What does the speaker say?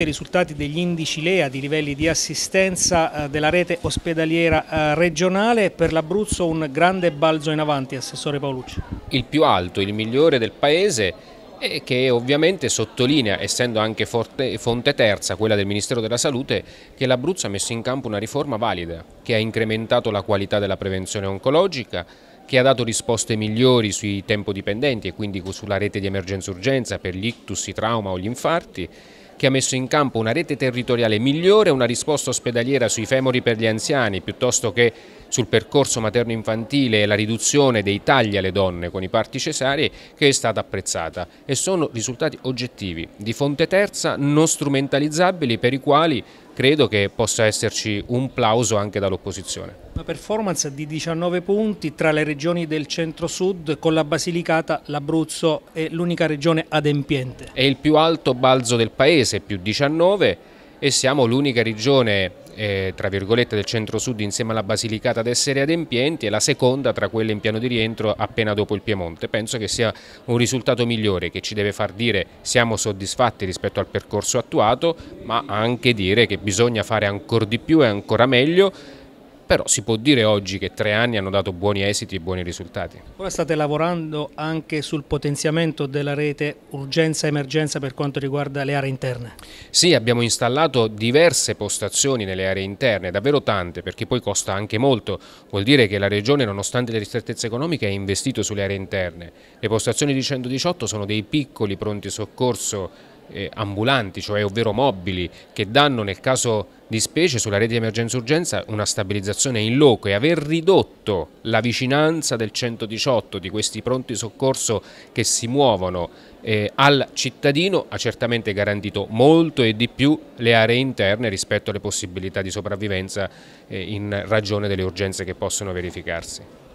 I risultati degli indici LEA di livelli di assistenza eh, della rete ospedaliera eh, regionale per l'Abruzzo un grande balzo in avanti, Assessore Paolucci. Il più alto, il migliore del Paese e eh, che ovviamente sottolinea, essendo anche forte, fonte terza, quella del Ministero della Salute, che l'Abruzzo ha messo in campo una riforma valida, che ha incrementato la qualità della prevenzione oncologica, che ha dato risposte migliori sui tempodipendenti e quindi sulla rete di emergenza-urgenza per gli ictus, i trauma o gli infarti, che ha messo in campo una rete territoriale migliore, una risposta ospedaliera sui femori per gli anziani piuttosto che sul percorso materno-infantile e la riduzione dei tagli alle donne con i parti cesarei che è stata apprezzata e sono risultati oggettivi di fonte terza non strumentalizzabili per i quali credo che possa esserci un plauso anche dall'opposizione. Una performance di 19 punti tra le regioni del centro-sud con la Basilicata, l'Abruzzo è l'unica regione adempiente. È il più alto balzo del paese, più 19 e siamo l'unica regione eh, tra virgolette del centro-sud insieme alla Basilicata ad essere adempienti e la seconda tra quelle in piano di rientro appena dopo il Piemonte. Penso che sia un risultato migliore che ci deve far dire siamo soddisfatti rispetto al percorso attuato ma anche dire che bisogna fare ancora di più e ancora meglio però si può dire oggi che tre anni hanno dato buoni esiti e buoni risultati. Ora state lavorando anche sul potenziamento della rete urgenza-emergenza per quanto riguarda le aree interne? Sì, abbiamo installato diverse postazioni nelle aree interne, davvero tante, perché poi costa anche molto, vuol dire che la Regione nonostante le ristrettezze economiche ha investito sulle aree interne. Le postazioni di 118 sono dei piccoli pronti soccorso eh, ambulanti, cioè ovvero mobili, che danno nel caso di specie sulla rete di emergenza-urgenza una stabilizzazione in loco e aver ridotto la vicinanza del 118 di questi pronti soccorso che si muovono eh, al cittadino ha certamente garantito molto e di più le aree interne rispetto alle possibilità di sopravvivenza eh, in ragione delle urgenze che possono verificarsi.